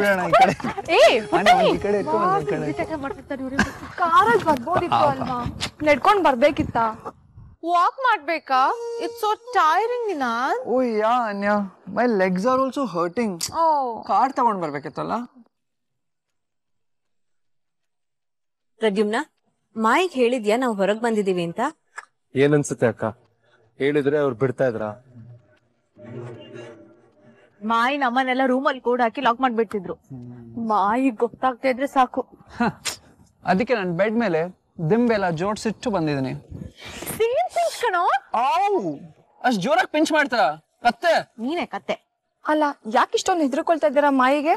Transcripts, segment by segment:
ಬಿಡೋಣ ಈ ಕಡೆ ಕಡೆ ಕಾರಲ್ಲಿ ಅಲ್ವಾ ನಡ್ಕೊಂಡ್ ಬರ್ಬೇಕಿತ್ತ ವಾಕ್ ಮಾಡ್ಬೇಕಾ ಇಟ್ಸ್ ಸೋ ಟೈರಿಂಗ್ ದಿನಾ oh yeah and my legs are also hurting oh car ತಗೊಂಡ್ ಬರ್ಬೇಕಿತ್ತಲ್ಲ ಪ್ರದ್ಯುಮ್ನ ಮಾಯಿಗೆ ಹೇಳಿದ್ಯಾ ನಾವು ಹೊರಗ್ ಬಂದಿದೀವಿ ಅಂತ ಏನನ್ಸುತ್ತೆ ಅಕ್ಕ ಹೇಳಿದ್ರೆ ಅವ್ರು ಬಿಡ್ತಾ ಇದ್ರಾ ಮಾಯಿ ನಮ್ಮನ್ನೆಲ್ಲ ರೂಮಲ್ಲಿ ಕೂಡ ಹಾಕಿ ಲಾಕ್ ಮಾಡ್ಬಿಡ್ತಿದ್ರು ಮಾಯಿ ಗೊತ್ತಾಗ್ತಾ ಇದ್ರೆ ಸಾಕು ಅದಕ್ಕೆ ನಾನು ಬೆಡ್ ಮೇಲೆ ದಿಂಬೆಲ್ಲ ಜೋಡ್ಸಿಟ್ಟು ಬಂದಿದ್ದೀನಿ ಸೇಮ್ ಪಿಂಚ್ ಕಣೋ ಆವ್ ಅಷ್ಟ್ ಜೋರಾಗಿ ಪಿಂಚ್ ಮಾಡ್ತಾ ಕತ್ತೆ ನೀನೇ ಕತ್ತೆ ಅಲ್ಲ ಯಾಕೆ ಇಷ್ಟೊಂದು ಹೆದರ್ಕೊಳ್ತಾ ಇದ್ದೀರಾ ಮಾಯಿಗೆ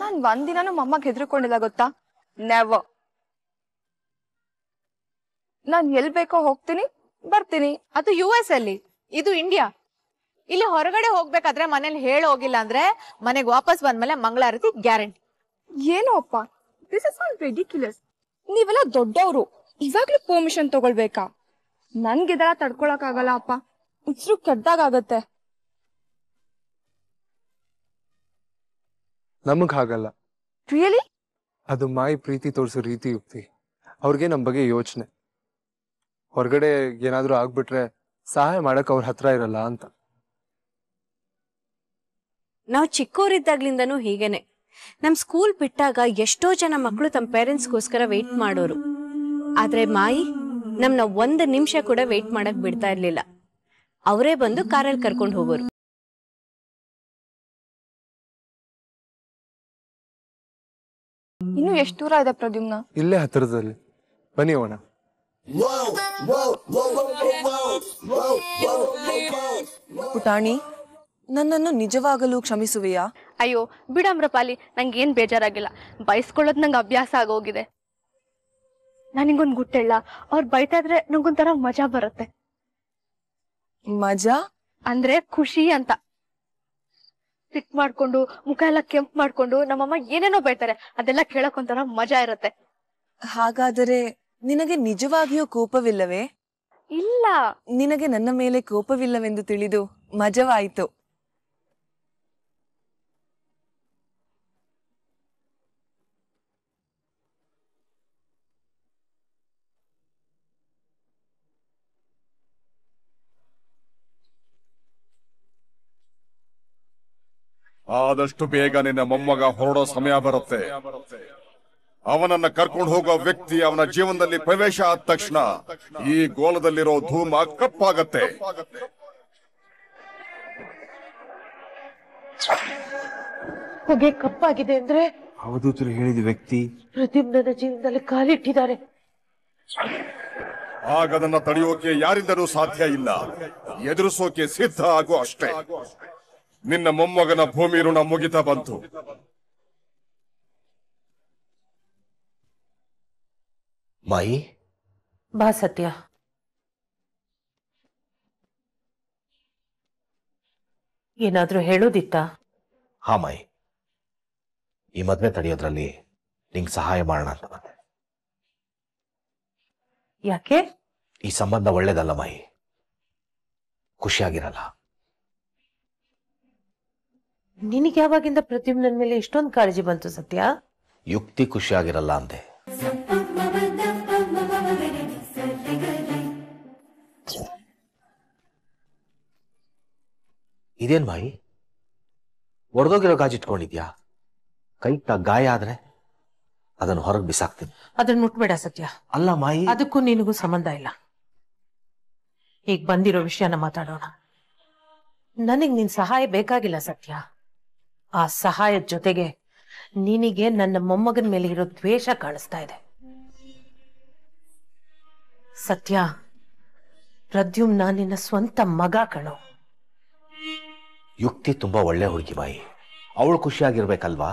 ನಾನ್ ಒಂದಿನಾನು ಮಮ್ಮಗೆ ಹೆದರ್ಕೊಂಡಿಲ್ಲ ಗೊತ್ತಾ ನೆವ ನಾನ್ ಎಲ್ ಬೇಕೋ ಹೋಗ್ತೀನಿ ಬರ್ತೀನಿ ಅದು ಯು ಎಸ್ ಅಲ್ಲಿ ಇದು ಇಂಡಿಯಾ ಇಲ್ಲಿ ಹೊರಗಡೆ ಹೋಗ್ಬೇಕಾದ್ರೆ ಮನೇಲಿ ಹೇಳ ಹೋಗಿಲ್ಲ ಅಂದ್ರೆ ಮನೆಗೆ ವಾಪಸ್ ಬಂದ್ಮೇಲೆ ಮಂಗಳಾರತಿ ಗ್ಯಾರಂಟಿ ಏನೋ ಅಪ್ಪ ದಿಸ್ ಇಸ್ ಆಲ್ ರೆಡಿಕ್ಯುಲಸ್ ನೀವೆಲ್ಲ ದೊಡ್ಡವರು ಇವಾಗ್ಲೂ ಪರ್ಮಿಷನ್ ತಗೊಳ್ಬೇಕಾ ಇದೆಲ್ಲ ತಡ್ಕೊಳಕ್ ಆಗಲ್ಲ ಅಪ್ಪ ಉಸಿರು ಕೆಟ್ಟಾಗತ್ತೆ ನಮಗ್ ಹಾಗಲ್ಲ ರಿಯಲಿ ಅದು ಮಾಯಿ ಪ್ರೀತಿ ತೋರಿಸೋ ರೀತಿ ಯುಕ್ತಿ ಅವ್ರಿಗೆ ನಮ್ಮ ಬಗ್ಗೆ ಯೋಚನೆ ಹೊರಗಡೆ ಏನಾದರೂ ಆಗ್ಬಿಟ್ರೆ ಸಹಾಯ ಮಾಡಕ್ ಅವ್ರ ಹತ್ರ ಇರಲ್ಲ ಅಂತ ನಾವು ಚಿಕ್ಕವರಿದ್ದಾಗ್ಲಿಂದನೂ ಹೀಗೇನೆ ನಮ್ ಸ್ಕೂಲ್ ಬಿಟ್ಟಾಗ ಎಷ್ಟೋ ಜನ ಮಕ್ಕಳು ತಮ್ಮ ಪೇರೆಂಟ್ಸ್ಗೋಸ್ಕರ ವೇಟ್ ಮಾಡೋರು ಆದ್ರೆ ಮಾಯಿ ನಮ್ನ ಒಂದ್ ನಿಮಿಷ ಕೂಡ ವೇಟ್ ಮಾಡಕ್ ಬಿಡ್ತಾ ಇರ್ಲಿಲ್ಲ ಅವರೇ ಬಂದು ಕಾರಲ್ಲಿ ಕರ್ಕೊಂಡು ಹೋಗೋರು ಇನ್ನು ಎಷ್ಟು ದೂರ ಇದೆ ಪ್ರದ್ಯುಮ್ನ ಇಲ್ಲೇ ಹತ್ತಿರದಲ್ಲಿ ಬನ್ನಿ ಅವಣ್ಣ ಪುಟಾಣಿ ನನ್ನನ್ನು ನಿಜವಾಗಲು ಕ್ಷಮಿಸುವೆಯಾ ಅಯ್ಯೋ ಬಿಡಮ್ರಪಾಲಿ ನಂಗೆ ಏನ್ ಬೇಜಾರಾಗಿಲ್ಲ ಬಯಸ್ಕೊಳ್ಳೋದ್ ನಂಗೆ ಅಭ್ಯಾಸ ಆಗೋಗಿದೆ ನನಗೊಂದು ಗುಟ್ಟೆಲ್ಲ ಅವ್ರು ಬೈತಾ ಇದ್ರೆ ನಂಗೊಂಥರ ಮಜಾ ಬರುತ್ತೆ ಮಜಾ ಅಂದ್ರೆ ಖುಷಿ ಅಂತ ಸಿಟ್ ಮಾಡ್ಕೊಂಡು ಮುಖ ಎಲ್ಲ ಕೆಂಪ್ ಮಾಡ್ಕೊಂಡು ನಮ್ಮಮ್ಮ ಏನೇನೋ ಬೈತಾರೆ ಅದೆಲ್ಲ ಕೇಳಕ್ ಒಂಥರ ಮಜಾ ಇರುತ್ತೆ ಹಾಗಾದರೆ ನಿನಗೆ ನಿಜವಾಗಿಯೂ ಕೋಪವಿಲ್ಲವೇ ಇಲ್ಲ ನಿನಗೆ ನನ್ನ ಮೇಲೆ ಕೋಪವಿಲ್ಲವೆಂದು ತಿಳಿದು ಮಜವಾಯಿತು ಆದಷ್ಟು ಬೇಗ ನಿನ್ನ ಮೊಮ್ಮಗ ಹೊರಡೋ ಸಮಯ ಬರುತ್ತೆ ಅವನನ್ನ ಕರ್ಕೊಂಡು ಹೋಗೋ ವ್ಯಕ್ತಿ ಅವನ ಜೀವನದಲ್ಲಿ ಪ್ರವೇಶ ಆದ ತಕ್ಷಣ ಈ ಗೋಲದಲ್ಲಿರೋ ಧೂಮ ಕಪ್ಪಾಗತ್ತೆ ಹೊಗೆ ಕಪ್ಪಾಗಿದೆ ಅಂದ್ರೆ ಅವಧೂತರು ಹೇಳಿದ ವ್ಯಕ್ತಿ ಪ್ರತಿಮ್ನ ಜೀವನದಲ್ಲಿ ಕಾಲಿಟ್ಟಿದ್ದಾರೆ ಆಗ ಅದನ್ನ ತಡೆಯೋಕೆ ಯಾರಿಂದಲೂ ಸಾಧ್ಯ ಇಲ್ಲ ಎದುರಿಸೋಕೆ ಸಿದ್ಧ ಆಗೋ ಅಷ್ಟೇ ನಿನ್ನ ಮೊಮ್ಮಗನ ಭೂಮಿ ಋಣ ಮುಗಿತಾ ಬಂತು ಮಾಯಿ ಬಾ ಸತ್ಯ ಏನಾದ್ರೂ ಹೇಳೋದಿತ್ತ ಹಾ ಮಾಯಿ ಈ ಮದ್ವೆ ತಡೆಯೋದ್ರಲ್ಲಿ ನಿಂಗ್ ಸಹಾಯ ಮಾಡೋಣ ಅಂತ ಬಂದೆ ಯಾಕೆ ಈ ಸಂಬಂಧ ಒಳ್ಳೇದಲ್ಲ ಮಾಯಿ ಖುಷಿಯಾಗಿರಲ್ಲ ನಿನಗೆ ಯಾವಾಗಿಂದ ಪ್ರತಿಮ್ ನನ್ ಮೇಲೆ ಇಷ್ಟೊಂದು ಕಾಳಜಿ ಬಂತು ಸತ್ಯ ಯುಕ್ತಿ ಖುಷಿಯಾಗಿರಲ್ಲ ಅಂದೆ ಇದೇನ್ ಬಾಯಿ ಒಡೆದೋಗಿರೋ ಗಾಜ್ ಇಟ್ಕೊಂಡಿದ್ಯಾ ಕೈ ಗಾಯ ಆದ್ರೆ ಅದನ್ನ ಹೊರಗೆ ಬಿಸಾಕ್ತೀನಿ ಅದನ್ನ ಮುಟ್ಬೇಡ ಸತ್ಯ ಅಲ್ಲ ಮಾಯಿ ಅದಕ್ಕೂ ನಿನಗೂ ಸಂಬಂಧ ಇಲ್ಲ ಈಗ ಬಂದಿರೋ ವಿಷಯನ ಮಾತಾಡೋಣ ನನಗ್ ನಿನ್ ಸಹಾಯ ಬೇಕಾಗಿಲ್ಲ ಸತ್ಯ ಆ ಸಹಾಯದ ಜೊತೆಗೆ ನಿನಗೆ ನನ್ನ ಮೊಮ್ಮಗನ ಮೇಲೆ ಇರೋ ದ್ವೇಷ ಕಾಣಿಸ್ತಾ ಇದೆ ಸತ್ಯ ಪ್ರದ್ಯುಮ್ನ ನಿನ್ನ ಸ್ವಂತ ಮಗ ಕಣೋ ಯುಕ್ತಿ ತುಂಬಾ ಒಳ್ಳೆ ಹುಡುಗಿ ಬಾಯಿ ಅವಳು ಖುಷಿಯಾಗಿರ್ಬೇಕಲ್ವಾ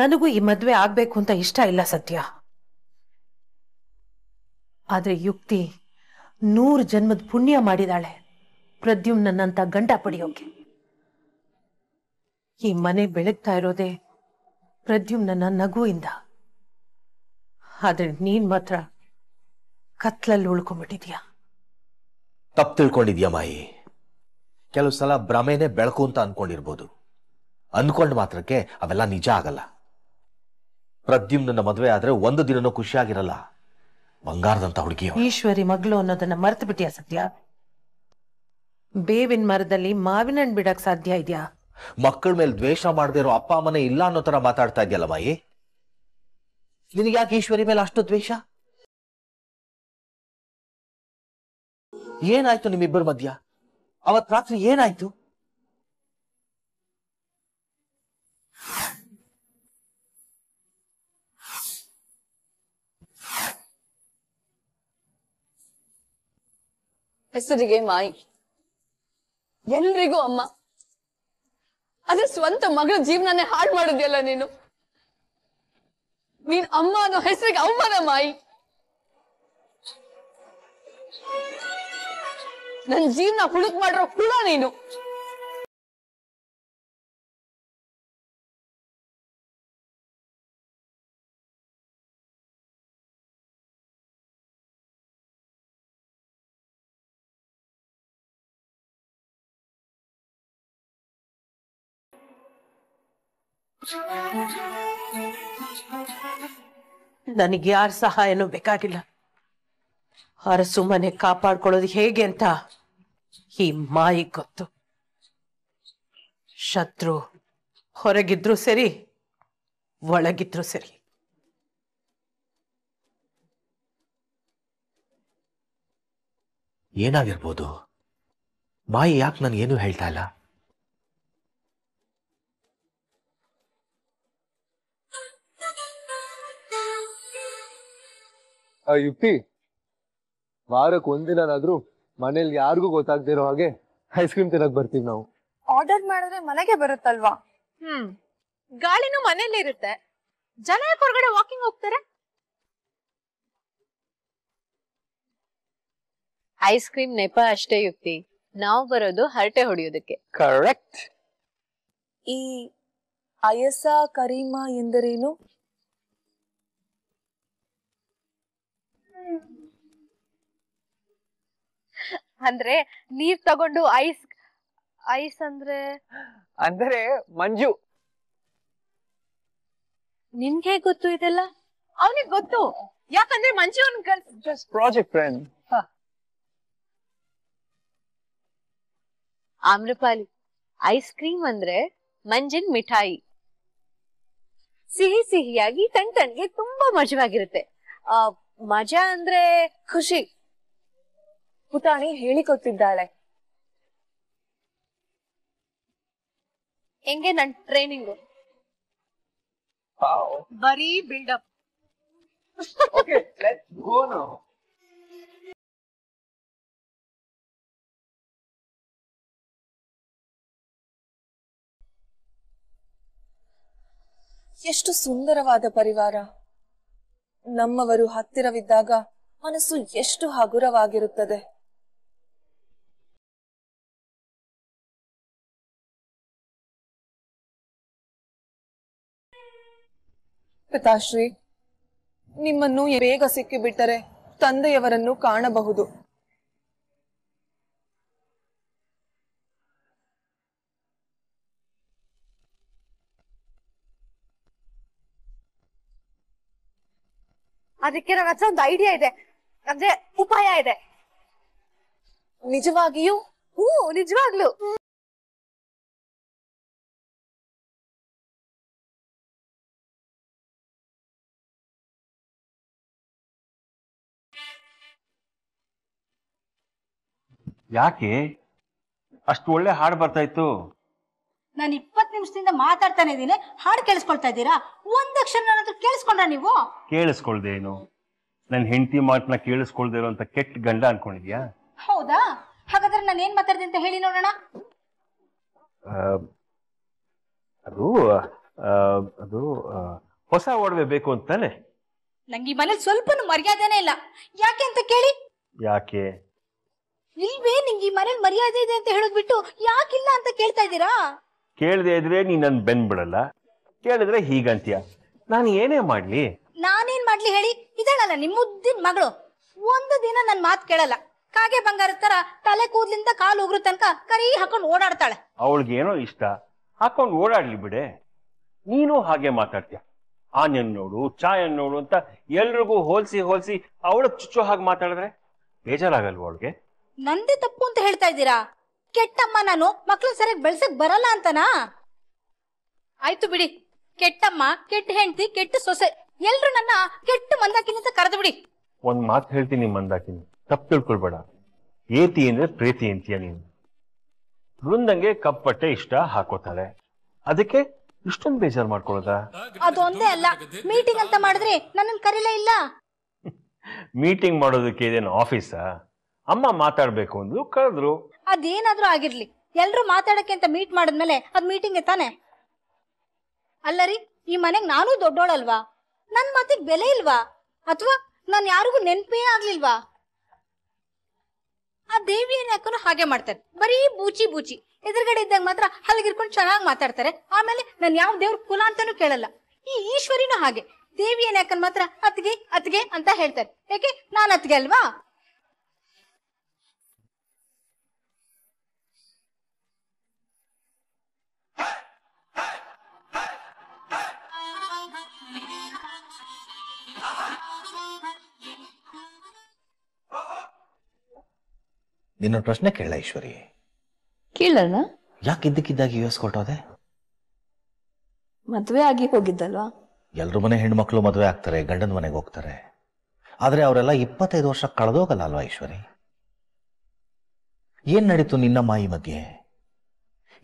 ನನಗೂ ಈ ಮದುವೆ ಆಗ್ಬೇಕು ಅಂತ ಇಷ್ಟ ಇಲ್ಲ ಸತ್ಯ ಆದ್ರೆ ಯುಕ್ತಿ ನೂರು ಜನ್ಮದ ಪುಣ್ಯ ಮಾಡಿದಾಳೆ ನನ್ನಂತ ಗಂಡ ಪಡೆಯೋಕೆ ಈ ಮನೆ ಬೆಳಗ್ತಾ ಪ್ರದ್ಯುಮ್ ನನ್ನ ನಗುವಿಂದ ಆದ್ರೆ ನೀನ್ ಮಾತ್ರ ಕತ್ಲಲ್ಲಿ ಉಳ್ಕೊಂಡ್ಬಿಟ್ಟಿದ್ಯಾ ತಪ್ಪು ತಿಳ್ಕೊಂಡಿದ್ಯಾ ಮಾಯಿ ಕೆಲವು ಸಲ ಭ್ರಮೇನೆ ಬೆಳಕು ಅಂತ ಅನ್ಕೊಂಡಿರ್ಬೋದು ಅನ್ಕೊಂಡ್ ಮಾತ್ರಕ್ಕೆ ಅವೆಲ್ಲ ನಿಜ ಆಗಲ್ಲ ಪ್ರದ್ಯುಮ್ನ ಮದುವೆ ಆದ್ರೆ ಒಂದು ದಿನನೂ ಖುಷಿಯಾಗಿರಲ್ಲ ಬಂಗಾರದಂತ ಹುಡುಗಿ ಈಶ್ವರಿ ಮಗಳು ಅನ್ನೋದನ್ನ ಮರೆತು ಬಿಟ್ಟಿಯಾ ಸತ್ಯ ಬೇವಿನ ಮರದಲ್ಲಿ ಮಾವಿನ ಹಣ್ಣು ಬಿಡಕ್ ಸಾಧ್ಯ ಇದೆಯಾ ಮಕ್ಕಳ ಮೇಲೆ ದ್ವೇಷ ಮಾಡದೇ ಇರೋ ಅಪ್ಪ ಅಮ್ಮನೇ ಇಲ್ಲ ಅನ್ನೋ ತರ ಮಾತಾಡ್ತಾ ಇದೆಯಲ್ಲ ಮಾಯಿ ನಿನಗೆ ಯಾಕೆ ಈಶ್ವರಿ ಮೇಲೆ ಅಷ್ಟು ದ್ವೇಷ ಏನಾಯ್ತು ನಿಮ್ಮಿಬ್ಬರ ಮಧ್ಯ ಅವತ್ ರಾತ್ರಿ ಏನಾಯ್ತು ಹೆಸರಿಗೆ ಮಾಯಿ ಎಲ್ರಿಗೂ ಅಮ್ಮ ಅದ್ರ ಸ್ವಂತ ಮಗಳ ಜೀವನನೇ ಹಾಳು ಮಾಡಿದ್ಯಲ್ಲ ನೀನು ನೀನ್ ಅಮ್ಮ ಹೆಸರಿಗೆ ಅಮ್ಮನ ಮಾಯಿ ನನ್ ಜೀವನ ಹುಳುಕ್ ಮಾಡ್ರು ಹುಳ ನೀನು ನನಗೆ ಯಾರ ಸಹಾಯನೂ ಬೇಕಾಗಿಲ್ಲ ಅರಸು ಮನೆ ಕಾಪಾಡ್ಕೊಳ್ಳೋದು ಹೇಗೆ ಅಂತ ಈ ಮಾಯಿ ಗೊತ್ತು ಶತ್ರು ಹೊರಗಿದ್ರು ಸರಿ ಒಳಗಿದ್ರು ಸರಿ ಏನಾಗಿರ್ಬೋದು ಮಾಯಿ ಯಾಕೆ ಏನು ಹೇಳ್ತಾ ಇಲ್ಲ ಆ ಯುಕ್ತಿ ವಾರಕ್ಕೆ ಒಂದಿನಾದ್ರೂ ಮನೇಲಿ ಯಾರಿಗೂ ಇರೋ ಹಾಗೆ ಐಸ್ ಕ್ರೀಮ್ ತಿನ್ನಕ್ ಬರ್ತೀವಿ ನಾವು ಆರ್ಡರ್ ಮಾಡಿದ್ರೆ ಮನೆಗೆ ಬರುತ್ತಲ್ವಾ ಹ್ಮ್ ಗಾಳಿನೂ ಮನೇಲಿ ಇರುತ್ತೆ ಜನ ಹೊರಗಡೆ ವಾಕಿಂಗ್ ಹೋಗ್ತಾರೆ ಐಸ್ ಕ್ರೀಮ್ ನೆಪ ಅಷ್ಟೇ ಯುಕ್ತಿ ನಾವು ಬರೋದು ಹರಟೆ ಹೊಡೆಯೋದಕ್ಕೆ ಕರೆಕ್ಟ್ ಈ ಅಯಸ ಕರೀಮ ಎಂದರೇನು ಅಂದ್ರೆ ನೀರ್ ತಗೊಂಡು ಐಸ್ ಐಸ್ ಅಂದ್ರೆ ಅಂದ್ರೆ ಮಂಜು ನಿನ್ಗೆ ಗೊತ್ತು ಇದೆಲ್ಲ ಅವನಿಗೆ ಗೊತ್ತು ಯಾಕಂದ್ರೆ ಮಂಜು ಅವನ್ just project friend Amrapali ice cream ಅಂದ್ರೆ ಮಂಜಿನ್ ಮಿಠಾಯಿ ಸಿಹಿ ಸಿಹಿಯಾಗಿ ತಣ್ಣ ತಣ್ಣಗೆ ತುಂಬಾ ಮಜವಾಗಿರುತ್ತೆ ಮಜಾ ಅಂದ್ರೆ ಖುಷಿ ಪುಟಾಣಿ ಹೇಳಿಕೊಟ್ಟಿದ್ದಾಳೆ ಹೆಂಗೆ ನನ್ ಟ್ರೈನಿಂಗು ಬರೀ ಬಿಲ್ಡಪ್ ಎಷ್ಟು ಸುಂದರವಾದ ಪರಿವಾರ ನಮ್ಮವರು ಹತ್ತಿರವಿದ್ದಾಗ ಮನಸ್ಸು ಎಷ್ಟು ಹಗುರವಾಗಿರುತ್ತದೆ ಪಿತಾಶ್ರೀ ನಿಮ್ಮನ್ನು ಬೇಗ ಸಿಕ್ಕಿಬಿಟ್ಟರೆ ತಂದೆಯವರನ್ನು ಕಾಣಬಹುದು ಅದಕ್ಕೆ ನನ್ನ ಹತ್ರ ಒಂದು ಐಡಿಯಾ ಇದೆ ಅಂದ್ರೆ ಉಪಾಯ ಇದೆ ನಿಜವಾಗಿಯೂ ಹೂ ನಿಜವಾಗ್ಲು ಯಾಕೆ ಅಷ್ಟು ಒಳ್ಳೆ ಹಾಡು ಬರ್ತಾ ಇತ್ತು ನಾನು ಇಪ್ಪತ್ತು ನಿಮಿಷದಿಂದ ಮಾತಾಡ್ತಾನೆ ಇದ್ದೀನಿ ಹಾಡು ಕೇಳಿಸ್ಕೊಳ್ತಾ ಇದ್ದೀರಾ ಒಂದಕ್ಷರ ನಾನು ಕೇಳಿಸ್ಕೊಂಡ್ರ ನೀವು ಕೇಳಿಸ್ಕೊಳ್ದೆ ಏನು ನನ್ನ ಹೆಂಡತಿ ಮಾತನ್ನ ಕೇಳಿಸ್ಕೊಳ್ದೆ ಇರುವಂತ ಕೆಟ್ಟ ಗಂಡ ಅನ್ಕೊಂಡಿದ್ಯಾ ಹೌದಾ ಹಾಗಾದ್ರೆ ನಾನು ಏನ್ ಮಾತಾಡಿದೆ ಅಂತ ಹೇಳಿ ನೋಡೋಣ ಅದು ಅದು ಹೊಸ ಒಡವೆ ಬೇಕು ಅಂತಾನೆ ನಂಗೆ ಈ ಮನೇಲಿ ಸ್ವಲ್ಪನೂ ಮರ್ಯಾದೆನೇ ಇಲ್ಲ ಯಾಕೆ ಅಂತ ಕೇಳಿ ಯಾಕೆ ಇಲ್ವೇ ನಿಂಗೆ ಈ ಮನೇಲಿ ಮರ್ಯಾದೆ ಇದೆ ಅಂತ ಹೇಳೋದ್ ಬಿಟ್ಟು ಯಾಕಿಲ್ಲ ಅಂತ ಕೇಳ್ತಾ ಇದ್ದೀರಾ ಕೇಳದೆ ಇದ್ರೆ ನೀನ್ ನನ್ ಬೆನ್ ಬಿಡಲ್ಲ ಕೇಳಿದ್ರೆ ಹೀಗಂತೀಯ ನಾನು ಏನೇ ಮಾಡ್ಲಿ ನಾನೇನ್ ಮಾಡ್ಲಿ ಹೇಳಿ ಇದಳಲ್ಲ ನಿಮ್ ಮಗಳು ಒಂದು ದಿನ ನನ್ ಮಾತ್ ಕೇಳಲ್ಲ ಕಾಗೆ ಬಂಗಾರದ ತರ ತಲೆ ಕೂದ್ಲಿಂದ ಕಾಲು ಉಗ್ರ ತನಕ ಕರಿ ಹಾಕೊಂಡ್ ಓಡಾಡ್ತಾಳೆ ಏನೋ ಇಷ್ಟ ಹಾಕೊಂಡು ಓಡಾಡ್ಲಿ ಬಿಡೆ ನೀನು ಹಾಗೆ ಮಾತಾಡ್ತೀಯ ಆನೆಯನ್ನು ನೋಡು ಚಾಯನ್ ನೋಡು ಅಂತ ಎಲ್ರಿಗೂ ಹೋಲ್ಸಿ ಹೋಲ್ಸಿ ಅವಳ ಚುಚ್ಚು ಹಾಗೆ ಮಾತಾಡಿದ್ರೆ ಬೇಜಾರಾಗಲ್ವ ಅವಳಿಗೆ ನಂದೇ ತಪ್ಪು ಅಂತ ಹೇಳ್ತಾ ಇದ್ದೀರಾ ಕೆಟ್ಟಮ್ಮ ನಾನು ಮಕ್ಕಳು ಸರಿಯಾಗಿ ಬೆಳ್ಸಕ್ ಬರಲ್ಲ ಅಂತನಾ ಆಯ್ತು ಬಿಡಿ ಕೆಟ್ಟಮ್ಮ ಕೆಟ್ಟ ಹೆಂಡತಿ ಕೆಟ್ಟ ಸೊಸೆ ಎಲ್ರು ನನ್ನ ಕೆಟ್ಟ ಮಂದಾಕಿನಿಂದ ಅಂತ ಕರೆದು ಬಿಡಿ ಒಂದ್ ಮಾತು ಹೇಳ್ತೀನಿ ಮಂದಾಕಿನಿ ತಪ್ಪು ತಿಳ್ಕೊಳ್ಬೇಡ ಏತಿ ಅಂದ್ರೆ ಪ್ರೀತಿ ಅಂತೀಯ ನೀನು ವೃಂದಂಗೆ ಕಪ್ಪಟ್ಟೆ ಇಷ್ಟ ಹಾಕೋತಾಳೆ ಅದಕ್ಕೆ ಇಷ್ಟೊಂದು ಬೇಜಾರು ಮಾಡ್ಕೊಳ್ಳೋದಾ ಅದೊಂದೇ ಅಲ್ಲ ಮೀಟಿಂಗ್ ಅಂತ ಮಾಡಿದ್ರೆ ನನ್ನನ್ನು ಕರೀಲೇ ಇಲ್ಲ ಮೀಟಿಂಗ್ ಮಾಡೋದಕ್ಕೆ ಇದೇನು ಆಫೀಸಾ ಅಮ್ಮ ಮಾತಾಡ್ಬೇಕು ಅಂದ್ರು ಕರೆದ್ರು ಅದೇನಾದ್ರೂ ಆಗಿರ್ಲಿ ಎಲ್ರು ಮಾತಾಡಕ್ಕೆ ಅಂತ ಮೀಟ್ ಮಾಡಿದ್ಮೇಲೆ ಅದ್ ಮೀಟಿಂಗ್ ತಾನೆ ಅಲ್ಲ ರೀ ಈ ಮನೆಗ್ ನಾನು ದೊಡ್ಡೋಳಲ್ವಾ ನನ್ ಮಾತಿಗೆ ಬೆಲೆ ಇಲ್ವಾ ಅಥವಾ ನಾನು ಯಾರಿಗೂ ನೆನ್ಪೇ ಆಗ್ಲಿಲ್ವಾ ಆ ದೇವಿ ಏನ್ ಹಾಗೆ ಮಾಡ್ತಾರೆ ಬರೀ ಬೂಚಿ ಬೂಚಿ ಎದುರುಗಡೆ ಇದ್ದಾಗ ಮಾತ್ರ ಹಲಗಿರ್ಕೊಂಡು ಚೆನ್ನಾಗಿ ಮಾತಾಡ್ತಾರೆ ಆಮೇಲೆ ನಾನು ಯಾವ ದೇವ್ರ ಕುಲ ಅಂತಾನು ಕೇಳಲ್ಲ ಈ ಈಶ್ವರಿನೂ ಹಾಗೆ ದೇವಿ ಏನ್ ಮಾತ್ರ ಅತ್ಗೆ ಅತ್ಗೆ ಅಂತ ಹೇಳ್ತಾರೆ ಯಾಕೆ ನಾನ್ ಅತ್ಗೆ ಅಲ್ವಾ ನಿನ್ನ ಪ್ರಶ್ನೆ ಕೇಳ ಈಶ್ವರಿ ಕೇಳಣ್ಣ ಯಾಕೆ ಇದ್ದಕ್ಕಿದ್ದಾಗ ಯು ಎಸ್ ಕೊಟ್ಟೋದೆ ಮದ್ವೆ ಆಗಿ ಹೋಗಿದ್ದಲ್ವಾ ಎಲ್ರು ಮನೆ ಹೆಣ್ಮಕ್ಳು ಮದ್ವೆ ಆಗ್ತಾರೆ ಗಂಡನ ಮನೆಗೆ ಹೋಗ್ತಾರೆ ಆದ್ರೆ ಅವರೆಲ್ಲ ಇಪ್ಪತ್ತೈದು ವರ್ಷ ಕಳೆದೋಗಲ್ಲ ಅಲ್ವಾ ಈಶ್ವರಿ ಏನ್ ನಡೀತು ನಿನ್ನ ಮಾಯಿ ಮಧ್ಯೆ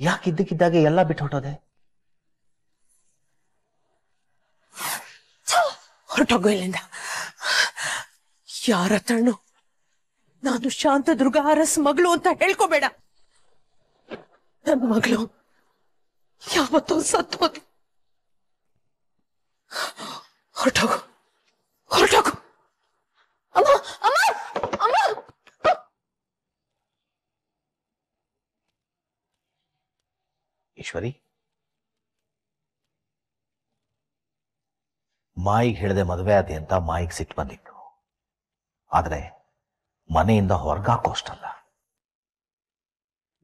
ಯಾಕೆ ಇದ್ದಕ್ಕಿದ್ದಾಗೆ ಎಲ್ಲ ಬಿಟ್ಟು ಹೊಟ್ಟೋದೆ ಹೊರಟೋಗು ಇಲ್ಲಿಂದ ಯಾರ ತಣ್ಣು ನಾನು ಶಾಂತ ದುರ್ಗಾ ಅರಸ್ ಮಗಳು ಅಂತ ಹೇಳ್ಕೋಬೇಡ ನನ್ನ ಮಗಳು ಯಾವತ್ತೂ ಸತ್ತೋದು ಹೊರಟೋಗು ಹೊರಟೋಗು ಅಮ್ಮ ಅಮ್ಮ ಅಮ್ಮ ಈಶ್ವರಿ ಮಾಯಿಗೆ ಹೇಳಿದೆ ಮದುವೆ ಆದಿ ಅಂತ ಮಾಯಿಗೆ ಸಿಟ್ಟು ಬಂದಿತ್ತು ಆದರೆ ಮನೆಯಿಂದ ಹೊರಗಾಕೋ ಅಷ್ಟಲ್ಲ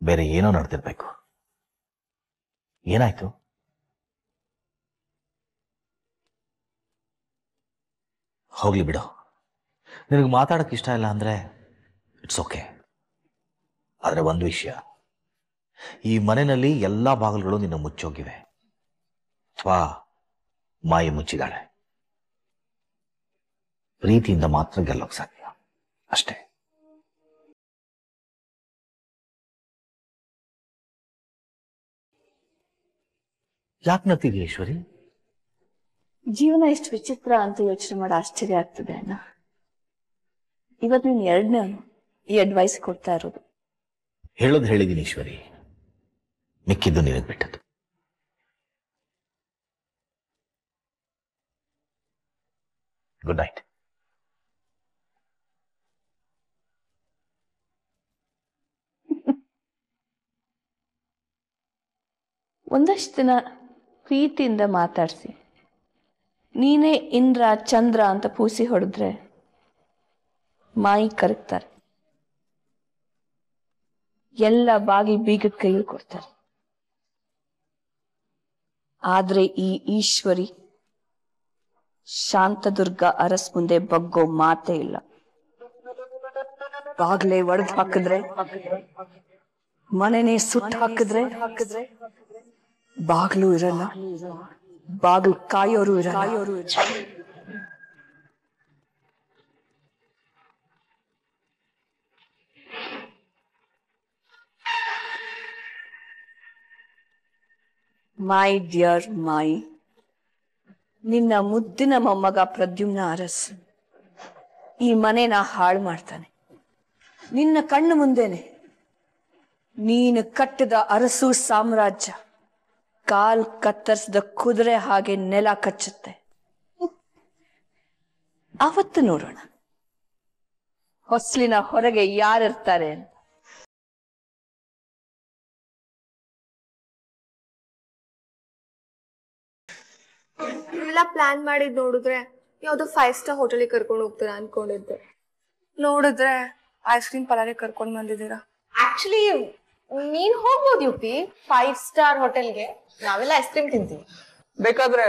ಬೇರೆ ಏನೋ ನಡೆದಿರ್ಬೇಕು ಏನಾಯ್ತು ಹೋಗ್ಲಿ ಬಿಡು ನಿನಗೆ ಮಾತಾಡಕ್ಕೆ ಇಷ್ಟ ಇಲ್ಲ ಅಂದ್ರೆ ಇಟ್ಸ್ ಓಕೆ ಆದರೆ ಒಂದು ವಿಷಯ ಈ ಮನೆಯಲ್ಲಿ ಎಲ್ಲ ಬಾಗಿಲುಗಳು ನಿನ್ನ ಮುಚ್ಚೋಗಿವೆ ಅಥವಾ ಮಾಯಿ ಮುಚ್ಚಿದ್ದಾಳೆ ಪ್ರೀತಿಯಿಂದ ಮಾತ್ರ ಗೆಲ್ಲೋಕೆ ಸಾಧ್ಯ ಅಷ್ಟೇ ಯಾಕೆ ಈಶ್ವರಿ ಜೀವನ ಎಷ್ಟು ವಿಚಿತ್ರ ಅಂತ ಯೋಚನೆ ಮಾಡಿ ಆಶ್ಚರ್ಯ ಆಗ್ತದೆ ಅಣ್ಣ ಇವತ್ತು ನೀನು ಎರಡನೇ ಈ ಅಡ್ವೈಸ್ ಕೊಡ್ತಾ ಇರೋದು ಹೇಳೋದು ಹೇಳಿದ್ದೀನಿ ಈಶ್ವರಿ ಮಿಕ್ಕಿದ್ದು ನಿನಗೆ ಬಿಟ್ಟದ್ದು ಗುಡ್ ನೈಟ್ ಒಂದಷ್ಟು ದಿನ ಪ್ರೀತಿಯಿಂದ ಮಾತಾಡಿಸಿ ನೀನೇ ಇಂದ್ರ ಚಂದ್ರ ಅಂತ ಪೂಸಿ ಹೊಡೆದ್ರೆ ಮಾಯಿ ಕರಗ್ತಾರೆ ಎಲ್ಲ ಬಾಗಿ ಬೀಗ ಕೈಯಲ್ಲಿ ಕೊಡ್ತಾರೆ ಆದ್ರೆ ಈ ಈಶ್ವರಿ ಶಾಂತದುರ್ಗ ಅರಸ್ ಮುಂದೆ ಬಗ್ಗೋ ಮಾತೇ ಇಲ್ಲ ಬಾಗ್ಲೆ ಒಡೆದು ಹಾಕಿದ್ರೆ ಮನೆನೇ ಸುಟ್ಟು ಹಾಕಿದ್ರೆ ಹಾಕಿದ್ರೆ ಬಾಗ್ಲು ಇರಲ್ಲ ಬಾಗ್ಲು ಕಾಯೋರು ಕಾಯೋರು ಮೈ ಡಿಯರ್ ಮೈ ನಿನ್ನ ಮುದ್ದಿನ ಮೊಮ್ಮಗ ಪ್ರದ್ಯುಮ್ನ ಅರಸ್ ಈ ಮನೆನ ಹಾಳು ಮಾಡ್ತಾನೆ ನಿನ್ನ ಕಣ್ಣು ಮುಂದೇನೆ ನೀನು ಕಟ್ಟಿದ ಅರಸು ಸಾಮ್ರಾಜ್ಯ ಕಾಲ್ ಕತ್ತರಿಸಿದ ಕುದುರೆ ಹಾಗೆ ನೆಲ ಕಚ್ಚುತ್ತೆ ಅವತ್ತು ನೋಡೋಣ ಹೊಸ್ಲಿನ ಹೊರಗೆ ಯಾರಿರ್ತಾರೆ ಎಲ್ಲ ಪ್ಲಾನ್ ಮಾಡಿದ್ ನೋಡಿದ್ರೆ ಯಾವ್ದೋ ಫೈವ್ ಸ್ಟಾರ್ ಹೋಟೆಲ್ ಕರ್ಕೊಂಡು ಹೋಗ್ತೀರಾ ಅನ್ಕೊಂಡಿದ್ದೆ ನೋಡಿದ್ರೆ ಐಸ್ ಕ್ರೀಮ್ ಪಲಾರಿ ಕರ್ಕೊಂಡು ಬಂದಿದ್ದೀರಾ ಆಕ್ಚುಲಿ ನೀನ್ ಹೋಗ್ಬೋದು ಪಿ ಫೈವ್ ಸ್ಟಾರ್ ಹೋಟೆಲ್ಗೆ ನಾವೆಲ್ಲ ಐಸ್ ಕ್ರೀಮ್ ತಿಂತೀವಿ ಬೇಕಾದ್ರೆ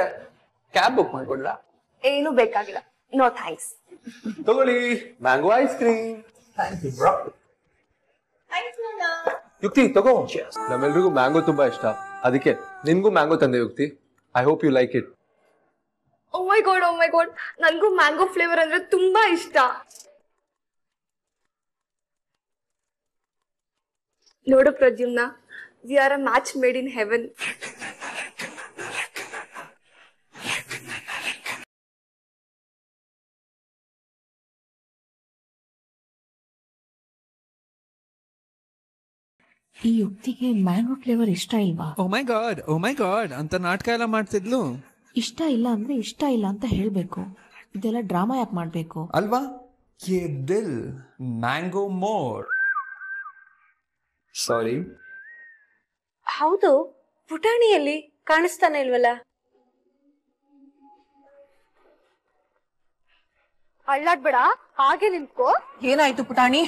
ಕ್ಯಾಬ್ ಬುಕ್ ಮಾಡ್ಕೊಡ್ಲಾ ಏನು ಬೇಕಾಗಿಲ್ಲ ನೋ ಥ್ಯಾಂಕ್ಸ್ ತಗೊಳ್ಳಿ mango ice cream thank you bro Yukti ತಗೋ ನಮ್ಮೆಲ್ರಿಗೂ ಮ್ಯಾಂಗೋ ತುಂಬಾ ಇಷ್ಟ ಅದಕ್ಕೆ ನಿಮ್ಗೂ ಮ್ಯಾಂಗೋ ತಂದೆ Yukti I hope you like it oh my God oh my God ನನಗೂ ಮ್ಯಾಂಗೋ ಫ್ಲೇವರ್ ಅಂದ್ರೆ ತುಂಬಾ ಇಷ್ಟ ನೋಡು Pradyumna we are a match made in heaven ಈ ಯುಕ್ತಿಗೆ ಮ್ಯಾಂಗೋ ಫ್ಲೇವರ್ ಇಷ್ಟ ಇಲ್ವಾ ಓ my God oh my god ಅಂತ ನಾಟಕ ಎಲ್ಲ ಮಾಡ್ತಿದ್ಲು ಇಷ್ಟ ಇಲ್ಲ ಅಂದ್ರೆ ಇಷ್ಟ ಇಲ್ಲ ಅಂತ ಹೇಳ್ಬೇಕು ಇದೆಲ್ಲ ಡ್ರಾಮಾ ಯಾಕೆ ಮಾಡ್ಬೇಕು ಅಲ್ವಾ ದಿಲ್ ಮ್ಯಾಂಗೋ ಮೋರ್ ಸಾರಿ ಹೌದು ಪುಟಾಣಿಯಲ್ಲಿ ಕಾಣಿಸ್ತಾನೆ ಇಲ್ವಲ್ಲ ಅಳ್ಳಾಡ್ಬೇಡ ಹಾಗೆ ನಿಂತ್ಕೋ ಏನಾಯ್ತು ಪುಟಾಣಿ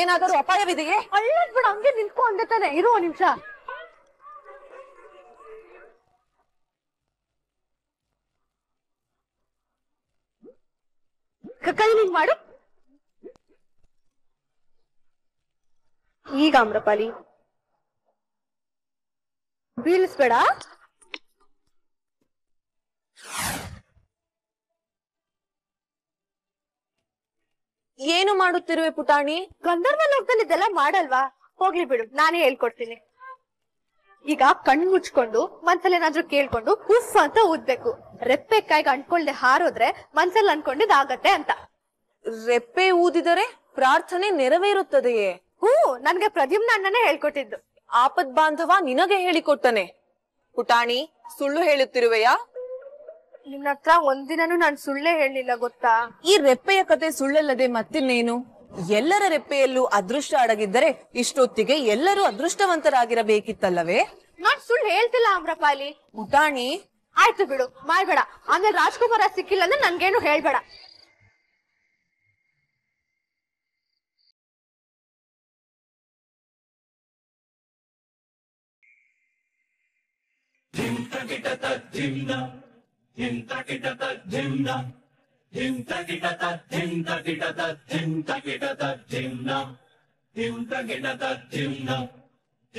ಏನಾದರೂ ಅಪಾಯವಿದೆಯೇ ಅಳ್ಳಾಡ್ಬೇಡ ಹಂಗೆ ನಿಂತ್ಕೋ ಅಂದೆ ತಾನೆ ಇರುವ ನಿಮಿಷ ಕೈ ನಿಂಗ್ ಮಾಡು ಈಗ ಅಮ್ರಪಾಲಿ ಬೀಳಿಸ್ಬೇಡ ಏನು ಮಾಡುತ್ತಿರುವೆ ಪುಟಾಣಿ ಗಂಧರ್ವ ಇದೆಲ್ಲ ಮಾಡಲ್ವಾ ಹೋಗ್ಲಿ ಬಿಡು ನಾನೇ ಹೇಳ್ಕೊಡ್ತೀನಿ ಈಗ ಕಣ್ ಮುಚ್ಕೊಂಡು ಮನ್ಸಲ್ಲಿ ಏನಾದ್ರೂ ಕೇಳ್ಕೊಂಡು ಉಫ್ ಅಂತ ಊದ್ಬೇಕು ರೆಪ್ಪೆ ಕಾಯಿಗೆ ಅಂಟ್ಕೊಳ್ದೆ ಹಾರೋದ್ರೆ ಮನ್ಸಲ್ಲಿ ಅನ್ಕೊಂಡಿದ್ದಾಗತ್ತೆ ಅಂತ ರೆಪ್ಪೆ ಊದಿದರೆ ಪ್ರಾರ್ಥನೆ ನೆರವೇರುತ್ತದೆಯೇ ಹೂ ನನ್ಗೆ ಪ್ರದ್ಯುಮ್ನ ಅಣ್ಣನೇ ಹೇಳ್ಕೊಟ್ಟಿದ್ದು ಆಪದ್ ಬಾಂಧವ ನಿನಗೆ ಹೇಳಿಕೊಟ್ಟನೆ ಪುಟಾಣಿ ಸುಳ್ಳು ಹೇಳುತ್ತಿರುವೆಯಾ ನಿನ್ನ ಹತ್ರ ಒಂದಿನನೂ ನಾನ್ ಸುಳ್ಳೇ ಹೇಳಿಲ್ಲ ಗೊತ್ತಾ ಈ ರೆಪ್ಪೆಯ ಕತೆ ಸುಳ್ಳಲ್ಲದೆ ಮತ್ತಿನ್ನೇನು ಎಲ್ಲರ ರೆಪ್ಪೆಯಲ್ಲೂ ಅದೃಷ್ಟ ಅಡಗಿದ್ದರೆ ಇಷ್ಟೊತ್ತಿಗೆ ಎಲ್ಲರೂ ಅದೃಷ್ಟವಂತರಾಗಿರಬೇಕಿತ್ತಲ್ಲವೇ ನಾನ್ ಸುಳ್ಳು ಹೇಳ್ತಿಲ್ಲ ಅಮ್ರಪಾಲಿ ಪುಟಾಣಿ ಆಯ್ತು ಬಿಡು ಮಾಡ್ಬೇಡ ಆಮೇಲೆ ರಾಜ್ಕುಮಾರ ಸಿಕ್ಕಿಲ್ಲ ಅಂದ್ರೆ ನನ್ಗೇನು ಹೇಳ್ಬೇಡ ಹಿಂತಕಿಟತ ಧಿಮ್ನ ಹಿಂತಕಿಟತ ಧಿಮ್ನ ಹಿಂತಕಿಟತ ಧಿಂತಕಿಟತ ಧಿಂತಕಿಟತ ಧಿಮ್ನ ಹಿಂತಕಿಟತ ಧಿಮ್ನ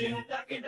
ಹಿಂತಕಿಟ